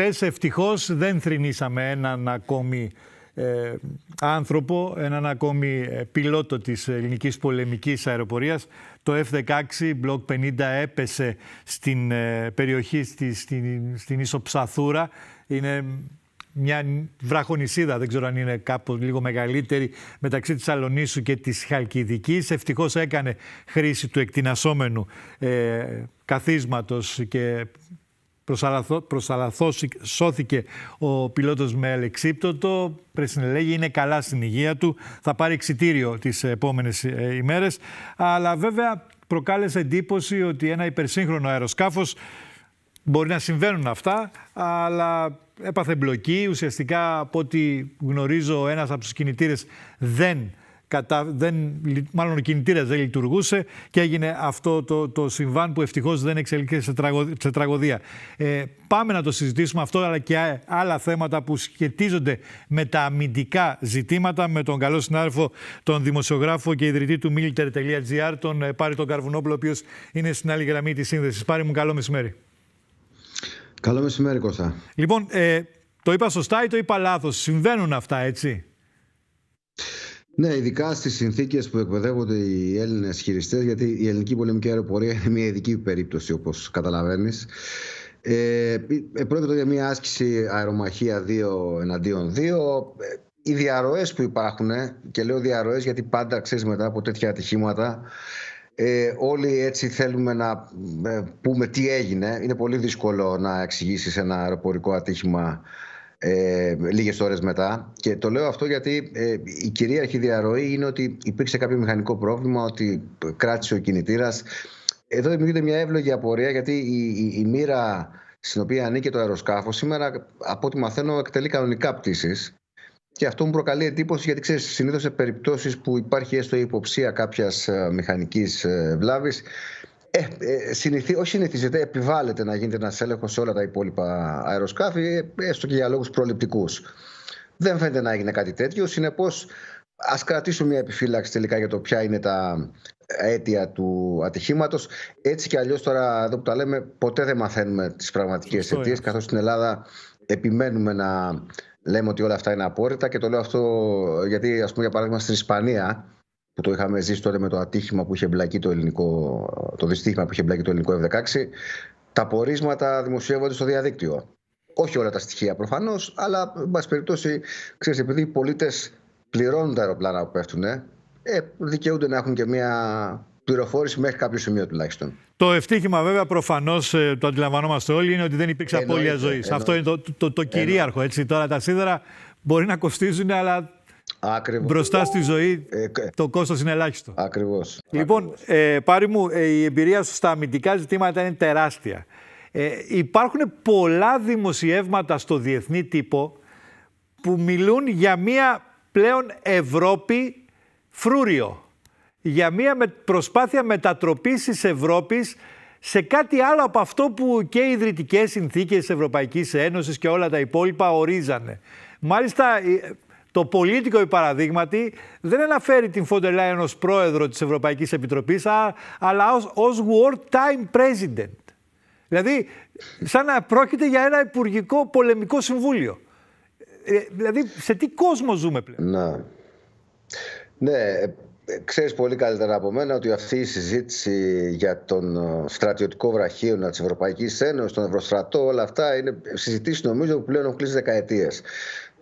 χτες ευτυχώς δεν θρυνήσαμε έναν ακόμη ε, άνθρωπο, έναν ακόμη ε, πιλότο της ελληνικής πολεμικής αεροπορίας. Το F-16 Block 50 έπεσε στην ε, περιοχή, στη, στην, στην Ισοψαθούρα. Είναι μια βραχονισίδα, δεν ξέρω αν είναι κάπως λίγο μεγαλύτερη, μεταξύ της Αλονίσου και της Χαλκιδικής. Ευτυχώς έκανε χρήση του εκτινασόμενου ε, καθίσματος και Προσαλαθώ σώθηκε ο πιλότος με αλεξίπτωτο. πρεσυνελέγει, είναι καλά στην υγεία του. Θα πάρει εξιτήριο τις επόμενες ε, ημέρες. Αλλά βέβαια προκάλεσε εντύπωση ότι ένα υπερσύγχρονο αεροσκάφος μπορεί να συμβαίνουν αυτά, αλλά έπαθε μπλοκή. Ουσιαστικά, από ό,τι γνωρίζω, ένας από τους κινητήρες δεν Κατά, δεν, μάλλον ο κινητήρας δεν λειτουργούσε και έγινε αυτό το, το συμβάν που ευτυχώς δεν εξελίχθηκε σε, τραγωδία. Σε τραγωδία. Ε, πάμε να το συζητήσουμε αυτό αλλά και άλλα θέματα που σχετίζονται με τα αμυντικά ζητήματα με τον καλό συνάδελφο, τον δημοσιογράφο και ιδρυτή του militer.gr, τον ε, Πάρη τον Καρβουνόπουλο, ο οποίος είναι στην άλλη γραμμή της σύνδεσης. Πάρη μου, καλό μεσημέρι. Καλό μεσημέρι, Κώστα. Λοιπόν, ε, το είπα σωστά ή το είπα λάθος. Συμβαίνουν αυτά, έτσι. Ναι, ειδικά στις συνθήκες που εκπαιδεύονται οι Έλληνες χειριστές, γιατί η ελληνική πολεμική αεροπορία είναι μια ειδική περίπτωση, όπως καταλαβαίνεις. Ε, ε, πρόκειται για μια άσκηση αερομαχία 2 εναντίον 2. Ε, οι διαρροές που υπάρχουν, ε, και λέω διαρροές γιατί πάντα ξέρεις μετά από τέτοια ατυχήματα, ε, όλοι έτσι θέλουμε να πούμε τι έγινε. Είναι πολύ δύσκολο να εξηγήσεις ένα αεροπορικό ατύχημα ε, λίγες ώρες μετά. Και το λέω αυτό γιατί ε, η κυρίαρχη διαρροή είναι ότι υπήρξε κάποιο μηχανικό πρόβλημα, ότι κράτησε ο κινητήρας. Εδώ δημιουργείται μια εύλογη απορία γιατί η, η, μοίρα στην οποία ανήκει το αεροσκάφος σήμερα, από ό,τι μαθαίνω, εκτελεί κανονικά πτήσεις. Και αυτό μου προκαλεί εντύπωση γιατί ξέρεις συνήθως σε περιπτώσεις που υπάρχει έστω η υποψία κάποιας ε, μηχανικής ε, βλάβης, ε, ε συνηθί, όχι συνηθίζεται, επιβάλλεται να γίνεται ένας έλεγχος σε όλα τα υπόλοιπα αεροσκάφη, ε, έστω και για λόγους προληπτικούς. Δεν φαίνεται να έγινε κάτι τέτοιο. Συνεπώς, ας κρατήσουμε μια επιφύλαξη τελικά για το ποια είναι τα αίτια του ατυχήματος. Έτσι κι αλλιώς, τώρα εδώ που τα λέμε, ποτέ δεν μαθαίνουμε τις πραγματικές αιτίε, καθώς στην Ελλάδα επιμένουμε να λέμε ότι όλα αυτά είναι απόρριτα. Και το λέω αυτό γιατί, ας πούμε, για παράδειγμα, στην Ισπανία που το είχαμε ζήσει τότε με το ατύχημα που είχε μπλακεί το ελληνικό, το δυστύχημα που είχε μπλακεί το ελληνικό F-16, τα πορίσματα δημοσιεύονται στο διαδίκτυο. Όχι όλα τα στοιχεία προφανώς, αλλά εν πάση περιπτώσει, ξέρεις επειδή οι πολίτες πληρώνουν τα αεροπλάνα που πέφτουν, ε, δικαιούνται να έχουν και μια πληροφόρηση μέχρι κάποιο σημείο τουλάχιστον. Το ευτύχημα, βέβαια, προφανώς ε, το αντιλαμβανόμαστε όλοι, είναι ότι δεν υπήρξε απώλεια ζωής. Αυτό είναι το, το, κυρίαρχο. Έτσι. Τώρα τα σίδερα μπορεί να κοστίζουν, αλλά Ακριβώς. Μπροστά στη ζωή ε, το κόστος είναι ελάχιστο. Ακριβώς. Λοιπόν, ε, πάρη μου, ε, η εμπειρία σου στα αμυντικά ζητήματα είναι τεράστια. Ε, υπάρχουν πολλά δημοσιεύματα στο διεθνή τύπο που μιλούν για μία πλέον Ευρώπη φρούριο. Για μία με, προσπάθεια μετατροπής της Ευρώπης σε κάτι άλλο από αυτό που και οι ιδρυτικές συνθήκες της Ευρωπαϊκής Ένωσης και όλα τα υπόλοιπα ορίζανε. Μάλιστα, ε, το πολίτικο παραδείγματι δεν αναφέρει την Φόντερ Λάιεν ως πρόεδρο της Ευρωπαϊκής Επιτροπής, αλλά ως, ως World Time President. Δηλαδή, σαν να πρόκειται για ένα υπουργικό πολεμικό συμβούλιο. Ε, δηλαδή, σε τι κόσμο ζούμε πλέον. Να. Ναι, ε, ξέρεις πολύ καλύτερα από μένα ότι αυτή η συζήτηση για τον ε, στρατιωτικό βραχίωνα της Ευρωπαϊκής Ένωσης, τον Ευρωστρατό, όλα αυτά είναι συζητήσεις νομίζω που πλέον έχουν κλείσει δεκαετίες.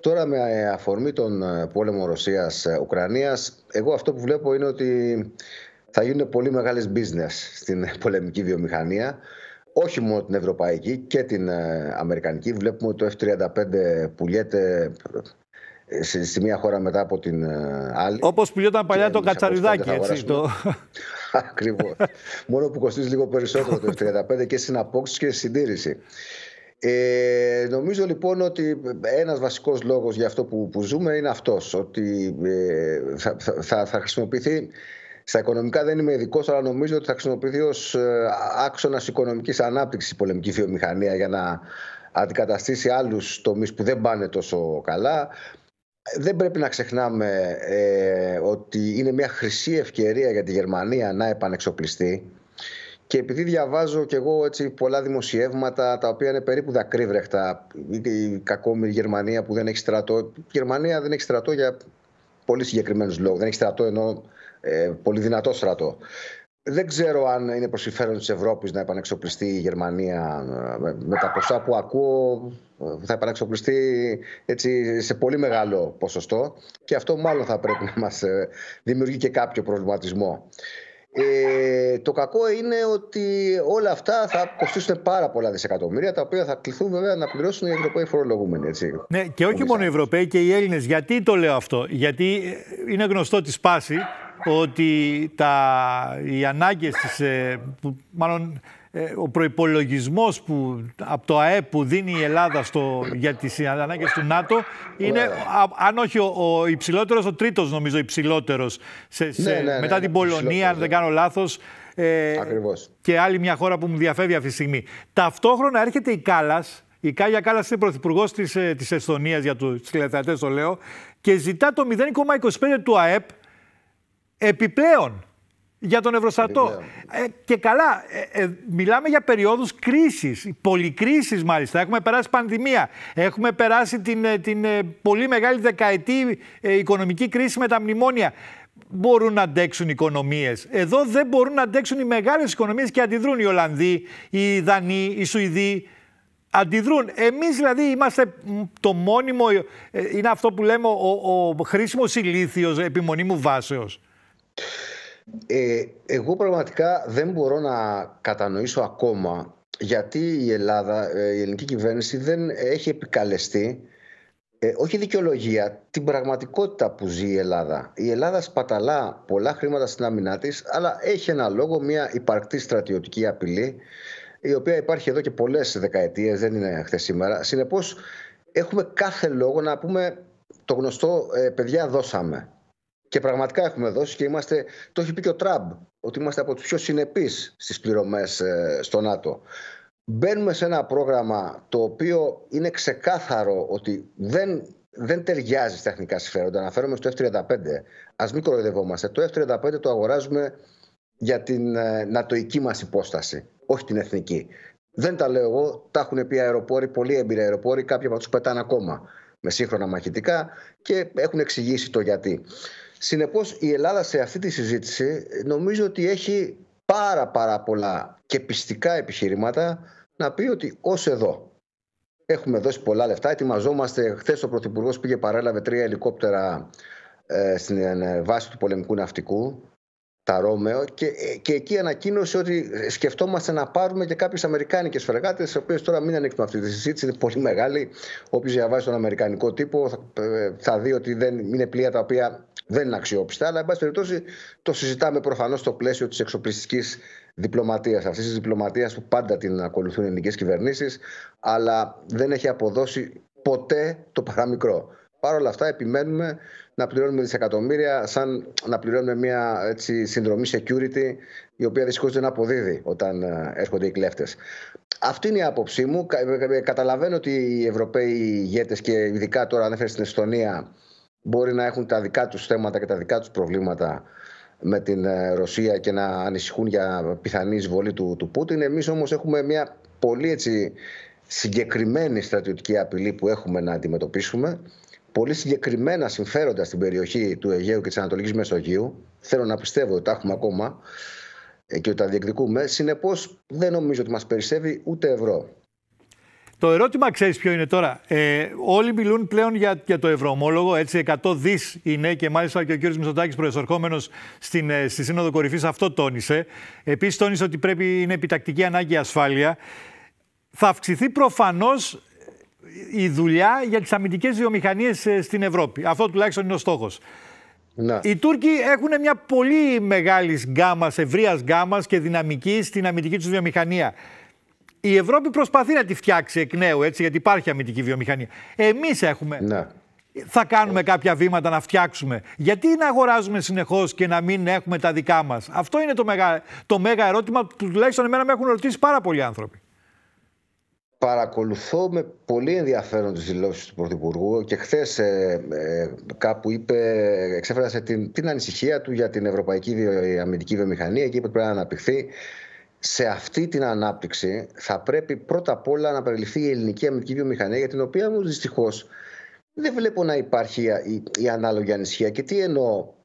Τώρα με ε, αφορμή τον ε, πόλεμο Ρωσίας-Ουκρανίας, ε, εγώ αυτό που βλέπω είναι ότι θα γίνουν πολύ μεγάλες business στην πολεμική βιομηχανία. Όχι μόνο την ευρωπαϊκή και την αμερικανική. Βλέπουμε ότι το F-35 πουλιέται στη μία χώρα μετά από την άλλη. Όπως πουλιόταν παλιά το κατσαριδάκι, έτσι. Το... Ακριβώς. Μόνο που κοστίζει λίγο περισσότερο το F-35 και στην απόκτηση και συντήρηση. Ε, νομίζω λοιπόν ότι ένας βασικός λόγος για αυτό που, που ζούμε είναι αυτός, ότι ε, θα, θα, θα χρησιμοποιηθεί στα οικονομικά δεν είμαι ειδικός, αλλά νομίζω ότι θα χρησιμοποιηθεί ως ε, άξονας οικονομικής ανάπτυξης η πολεμική βιομηχανία για να αντικαταστήσει άλλους τομείς που δεν πάνε τόσο καλά. Δεν πρέπει να ξεχνάμε ε, ότι είναι μια χρυσή ευκαιρία για τη Γερμανία να επανεξοπλιστεί. Και επειδή διαβάζω κι εγώ έτσι πολλά δημοσιεύματα τα οποία είναι περίπου δακρύβρεχτα, η κακόμοιρη Γερμανία που δεν έχει στρατό. Η Γερμανία δεν έχει στρατό για πολύ συγκεκριμένους λόγους. Δεν έχει στρατό ενώ ε, πολύ δυνατό στρατό. Δεν ξέρω αν είναι προς συμφέρον της Ευρώπης να επανεξοπλιστεί η Γερμανία ε, με τα ποσά που ακούω. Ε, θα επανεξοπλιστεί έτσι σε πολύ μεγάλο ποσοστό και αυτό μάλλον θα πρέπει να μας δημιουργεί και κάποιο προβληματισμό. Ε, το κακό είναι ότι όλα αυτά θα κοστίσουν πάρα πολλά δισεκατομμύρια, τα οποία θα κληθούν βέβαια να πληρώσουν οι Ευρωπαίοι φορολογούμενοι. Έτσι. Ναι, και όχι μόνο οι Ευρωπαίοι και οι Έλληνες. Γιατί το λέω αυτό, Γιατί ε, είναι γνωστό τη σπάση ότι τα, οι ανάγκες της. Ε, μάλλον ε, ο προϋπολογισμός που, από το ΑΕΠ που δίνει η Ελλάδα στο, για τις ανάγκες του ΝΑΤΟ είναι, αν όχι ο, ο υψηλότερος, ο τρίτος νομίζω υψηλότερος σε, ναι, ναι, ναι, μετά την Πολωνία, αν δεν κάνω λάθος. Ε, Και άλλη μια χώρα που μου διαφεύγει αυτή τη στιγμή. Ταυτόχρονα έρχεται η Κάλλας, η Κάγια Κάλλας είναι πρωθυπουργός της της ε, Εσθονία, για τους τηλεθεατές το λέω, και ζητά το 0,25 του ΑΕΠ επιπλέον για τον Ευρωστατό. Ε, και καλά, ε, ε, μιλάμε για περιόδους κρίσης, πολυκρίσης μάλιστα. Έχουμε περάσει πανδημία, έχουμε περάσει την, την πολύ μεγάλη δεκαετή οικονομική κρίση με τα μνημόνια. Μπορούν να αντέξουν οι οικονομίες. Εδώ δεν μπορούν να αντέξουν οι μεγάλες οικονομίες και αντιδρούν οι Ολλανδοί, οι Δανείοι, οι Σουηδοί. Αντιδρούν. Εμείς δηλαδή είμαστε το μόνιμο, είναι αυτό που λέμε ο, ο χρήσιμος ηλίθιος επιμονή μου βάσεως. Ε, εγώ πραγματικά δεν μπορώ να κατανοήσω ακόμα γιατί η Ελλάδα, ε, η ελληνική κυβέρνηση δεν έχει επικαλεστεί ε, όχι δικαιολογία, την πραγματικότητα που ζει η Ελλάδα. Η Ελλάδα σπαταλά πολλά χρήματα στην άμυνά της, αλλά έχει ένα λόγο, μια υπαρκτή στρατιωτική απειλή, η οποία υπάρχει εδώ και πολλές δεκαετίες, δεν είναι χθες σήμερα. Συνεπώς, έχουμε κάθε λόγο να πούμε το γνωστό, ε, παιδιά, δώσαμε. Και πραγματικά έχουμε δώσει και είμαστε, το έχει πει και ο Τραμπ, ότι είμαστε από τους πιο συνεπείς στις πληρωμές ε, στο ΝΑΤΟ. Μπαίνουμε σε ένα πρόγραμμα το οποίο είναι ξεκάθαρο ότι δεν, δεν ταιριάζει στα εθνικά συμφέροντα. Αναφέρομαι στο F-35. Ας μην κοροϊδευόμαστε. Το F-35 το αγοράζουμε για την ε, νατοική μας υπόσταση, όχι την εθνική. Δεν τα λέω εγώ, τα έχουν πει αεροπόροι, πολύ έμπειροι αεροπόροι, κάποιοι από τους πετάνε ακόμα με σύγχρονα μαχητικά και έχουν εξηγήσει το γιατί. Συνεπώς η Ελλάδα σε αυτή τη συζήτηση νομίζω ότι έχει πάρα πάρα πολλά και πιστικά επιχειρήματα να πει ότι ως εδώ έχουμε δώσει πολλά λεφτά, ετοιμαζόμαστε. Χθες ο Πρωθυπουργός πήγε παρέλαβε τρία ελικόπτερα ε, στην ε, ε, βάση του πολεμικού ναυτικού, τα Ρώμεο, και, και εκεί ανακοίνωσε ότι σκεφτόμαστε να πάρουμε και κάποιες αμερικάνικες φρεγάτες, τι οποίες τώρα μην ανοίξουμε αυτή τη συζήτηση, είναι πολύ μεγάλη. Όποιος διαβάζει τον αμερικανικό τύπο θα, θα δει ότι δεν είναι πλοία τα οποία δεν είναι αξιόπιστα, αλλά εν πάση περιπτώσει το συζητάμε προφανώς στο πλαίσιο της εξοπλιστικής διπλωματίας, αυτής της διπλωματίας που πάντα την ακολουθούν οι ελληνικές κυβερνήσεις, αλλά δεν έχει αποδώσει ποτέ το παραμικρό. Παρ' όλα αυτά, επιμένουμε να πληρώνουμε δισεκατομμύρια, σαν να πληρώνουμε μια έτσι, συνδρομή security, η οποία δυστυχώς δεν αποδίδει όταν ε, έρχονται οι κλέφτες. Αυτή είναι η άποψή μου. Ε, ε, καταλαβαίνω ότι οι Ευρωπαίοι ηγέτες και ειδικά τώρα ανέφερε στην Εστονία μπορεί να έχουν τα δικά τους θέματα και τα δικά τους προβλήματα με την ε, Ρωσία και να ανησυχούν για πιθανή εισβολή του, του Πούτιν. Εμείς όμως έχουμε μια πολύ έτσι συγκεκριμένη στρατιωτική απειλή που έχουμε να αντιμετωπίσουμε. Πολύ συγκεκριμένα συμφέροντα στην περιοχή του Αιγαίου και της Ανατολικής Μεσογείου. Θέλω να πιστεύω ότι τα έχουμε ακόμα ε, και ότι τα διεκδικούμε. Συνεπώς δεν νομίζω ότι μας περισσεύει ούτε ευρώ. Το ερώτημα ξέρεις ποιο είναι τώρα. Ε, όλοι μιλούν πλέον για, για το ευρωομόλογο. Έτσι, 100 δις είναι και μάλιστα και ο κ. Μητσοτάκη, προεσορχόμενο ε, στη Σύνοδο Κορυφής, αυτό τόνισε. Επίσης, τόνισε ότι πρέπει είναι επιτακτική ανάγκη ασφάλεια. Θα αυξηθεί προφανώς ε, η δουλειά για τις αμυντικές βιομηχανίες ε, στην Ευρώπη. Αυτό τουλάχιστον είναι ο στόχος. Ναι. Οι Τούρκοι έχουν μια πολύ μεγάλης γκάμας, ευρείας γκάμας και δυναμική στην αμυντική τους βιομηχανία η Ευρώπη προσπαθεί να τη φτιάξει εκ νέου, έτσι, γιατί υπάρχει αμυντική βιομηχανία. Εμείς έχουμε. Ναι. Θα κάνουμε κάποια βήματα να φτιάξουμε. Γιατί να αγοράζουμε συνεχώς και να μην έχουμε τα δικά μας. Αυτό είναι το μέγα, το μέγα ερώτημα που τουλάχιστον εμένα με έχουν ρωτήσει πάρα πολλοί άνθρωποι. Παρακολουθώ με πολύ ενδιαφέρον τις δηλώσεις του Πρωθυπουργού και χθες ε, ε, κάπου είπε, εξέφρασε την, την ανησυχία του για την ευρωπαϊκή αμυντική βιομηχανία και είπε πρέπει να αναπτυχθεί σε αυτή την ανάπτυξη θα πρέπει πρώτα απ' όλα να περιληφθεί η ελληνική αμυντική βιομηχανία, για την οποία μου δυστυχώς δεν βλέπω να υπάρχει η, η ανάλογη ανησυχία. Και τι εννοώ.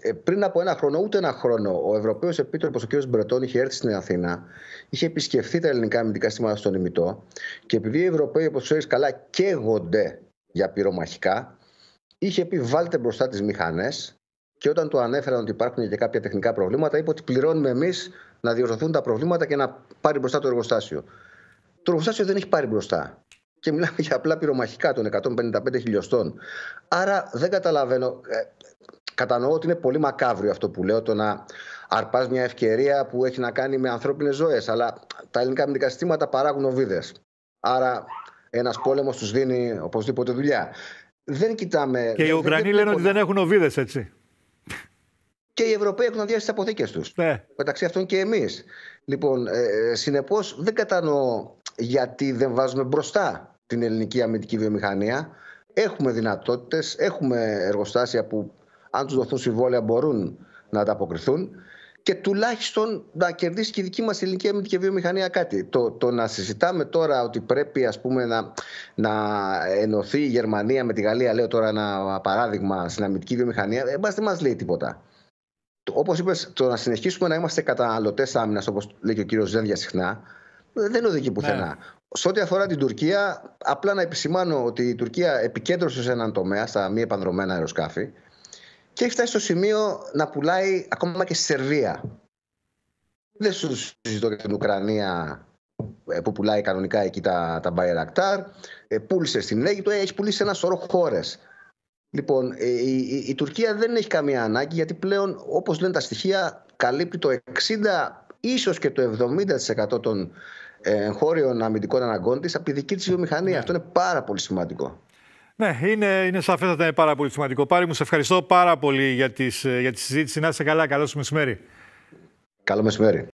Ε, πριν από ένα χρόνο, ούτε ένα χρόνο, ο Ευρωπαίος Επίτροπος, ο κ. Μπρετών, είχε έρθει στην Αθήνα, είχε επισκεφθεί τα ελληνικά αμυντικά στήματα στον Ιμητό και επειδή οι Ευρωπαίοι, όπως ξέρεις καλά, καίγονται για πυρομαχικά, είχε πει: Βάλτε μπροστά τις μηχανές. Και όταν του ανέφεραν ότι υπάρχουν και κάποια τεχνικά προβλήματα, είπε ότι πληρώνουμε εμείς να διορθωθούν τα προβλήματα και να πάρει μπροστά το εργοστάσιο. Το εργοστάσιο δεν έχει πάρει μπροστά. Και μιλάμε για απλά πυρομαχικά των 155 χιλιοστών. Άρα δεν καταλαβαίνω. Ε, κατανοώ ότι είναι πολύ μακάβριο αυτό που λέω, το να αρπάς μια ευκαιρία που έχει να κάνει με ανθρώπινες ζωές. Αλλά τα ελληνικά αμυντικά συστήματα παράγουν οβίδες. Άρα ένας πόλεμος τους δίνει οπωσδήποτε δουλειά. Δεν κοιτάμε. Και οι Ουκρανοί λένε ότι δεν έχουν οβίδες, έτσι και οι Ευρωπαίοι έχουν αδειάσει τις αποθήκες τους. Ναι. Μεταξύ αυτών και εμείς. Λοιπόν, ε, συνεπώς δεν κατανοώ γιατί δεν βάζουμε μπροστά την ελληνική αμυντική βιομηχανία. Έχουμε δυνατότητες, έχουμε εργοστάσια που αν τους δοθούν συμβόλαια μπορούν να ανταποκριθούν και τουλάχιστον να κερδίσει και η δική μας ελληνική αμυντική βιομηχανία κάτι. Το, το να συζητάμε τώρα ότι πρέπει ας πούμε, να, να ενωθεί η Γερμανία με τη Γαλλία, λέω τώρα ένα παράδειγμα, στην αμυντική βιομηχανία, δεν μας λέει τίποτα. Όπως είπες, το να συνεχίσουμε να είμαστε καταναλωτέ άμυνας, όπως λέει και ο κύριος Ζένδια συχνά, δεν οδηγεί πουθενά. Ναι. Σε ό,τι αφορά την Τουρκία, απλά να επισημάνω ότι η Τουρκία επικέντρωσε σε έναν τομέα, στα μη επανδρομένα αεροσκάφη, και έχει φτάσει στο σημείο να πουλάει ακόμα και στη Σερβία. Δεν σου συζητώ για την Ουκρανία ε, που πουλάει κανονικά εκεί τα, τα Bayraktar. Ε, πούλησε στην Αίγυπτο, ε, έχει πουλήσει ένα σωρό χώρες. Λοιπόν, ε, η, Τουρκία δεν έχει καμία ανάγκη γιατί πλέον, όπως λένε τα στοιχεία, καλύπτει το 60, ίσως και το 70% των ε, εγχώριων αμυντικών αναγκών της από τη δική της βιομηχανία. Ναι. Αυτό είναι πάρα πολύ σημαντικό. Ναι, είναι, είναι σαφέστατα είναι πάρα πολύ σημαντικό. Πάρη μου, σε ευχαριστώ πάρα πολύ για, τις, ε, για τη συζήτηση. Να είσαι καλά. Καλό μεσημέρι. Καλό μεσημέρι.